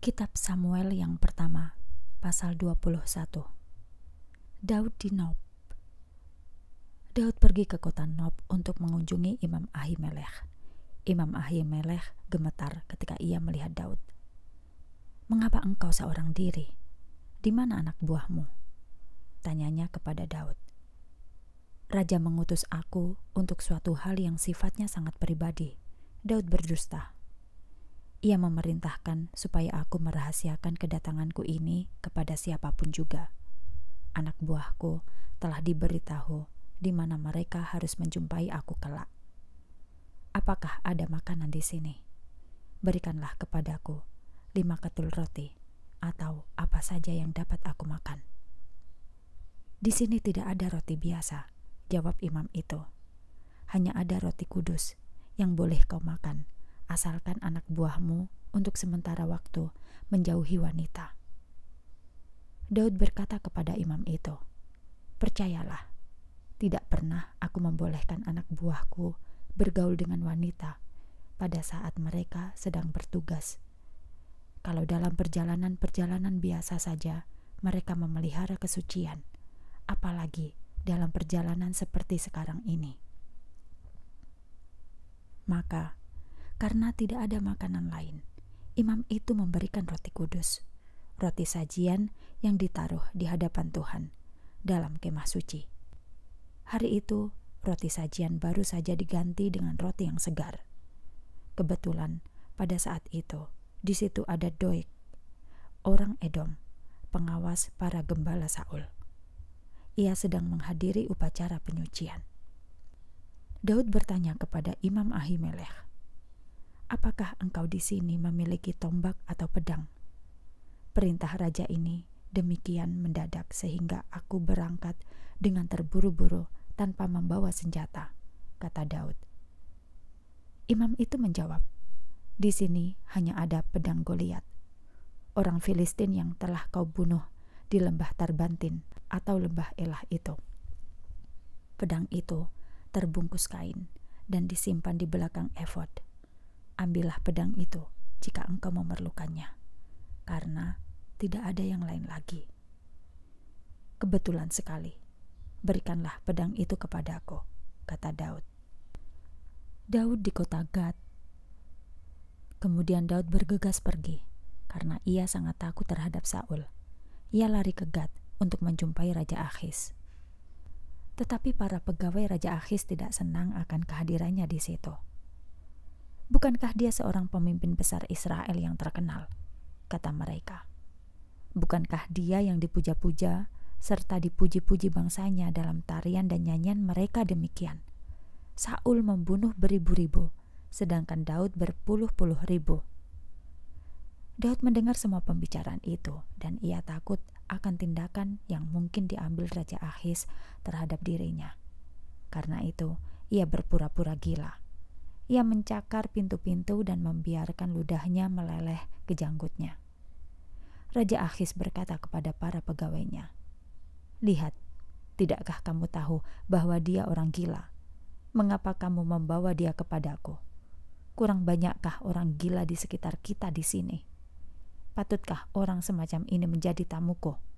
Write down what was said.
Kitab Samuel yang pertama, pasal 21. Daud di Nob. Daud pergi ke kota Nob untuk mengunjungi Imam Ahimelech. Imam Ahimelech gemetar ketika ia melihat Daud. Mengapa engkau seorang diri? Di mana anak buahmu? Tanyanya kepada Daud. Raja mengutus aku untuk suatu hal yang sifatnya sangat pribadi. Daud berdusta ia memerintahkan supaya aku merahasiakan kedatanganku ini kepada siapapun juga. Anak buahku telah diberitahu di mana mereka harus menjumpai aku kelak. Apakah ada makanan di sini? Berikanlah kepadaku lima ketul roti atau apa saja yang dapat aku makan. Di sini tidak ada roti biasa, jawab imam itu. Hanya ada roti kudus yang boleh kau makan asalkan anak buahmu untuk sementara waktu menjauhi wanita. Daud berkata kepada imam itu, "Percayalah, tidak pernah aku membolehkan anak buahku bergaul dengan wanita pada saat mereka sedang bertugas. Kalau dalam perjalanan-perjalanan biasa saja mereka memelihara kesucian, apalagi dalam perjalanan seperti sekarang ini." Maka karena tidak ada makanan lain. Imam itu memberikan roti kudus, roti sajian yang ditaruh di hadapan Tuhan dalam kemah suci. Hari itu, roti sajian baru saja diganti dengan roti yang segar. Kebetulan, pada saat itu, di situ ada Doik, orang Edom, pengawas para gembala Saul. Ia sedang menghadiri upacara penyucian. Daud bertanya kepada Imam Ahimelech, apakah engkau di sini memiliki tombak atau pedang? Perintah raja ini demikian mendadak sehingga aku berangkat dengan terburu-buru tanpa membawa senjata, kata Daud. Imam itu menjawab, di sini hanya ada pedang Goliat, orang Filistin yang telah kau bunuh di lembah Tarbantin atau lembah Elah itu. Pedang itu terbungkus kain dan disimpan di belakang efod ambillah pedang itu jika engkau memerlukannya, karena tidak ada yang lain lagi. Kebetulan sekali, berikanlah pedang itu kepadaku, kata Daud. Daud di kota Gad. Kemudian Daud bergegas pergi, karena ia sangat takut terhadap Saul. Ia lari ke Gad untuk menjumpai Raja Akhis. Tetapi para pegawai Raja Akhis tidak senang akan kehadirannya di situ Bukankah dia seorang pemimpin besar Israel yang terkenal? Kata mereka. Bukankah dia yang dipuja-puja serta dipuji-puji bangsanya dalam tarian dan nyanyian mereka demikian? Saul membunuh beribu-ribu, sedangkan Daud berpuluh-puluh ribu. Daud mendengar semua pembicaraan itu, dan ia takut akan tindakan yang mungkin diambil Raja Ahis terhadap dirinya. Karena itu, ia berpura-pura gila. Ia mencakar pintu-pintu dan membiarkan ludahnya meleleh ke janggutnya. Raja Akhis berkata kepada para pegawainya, "Lihat, tidakkah kamu tahu bahwa dia orang gila? Mengapa kamu membawa dia kepadaku? Kurang banyakkah orang gila di sekitar kita di sini? Patutkah orang semacam ini menjadi tamuku?"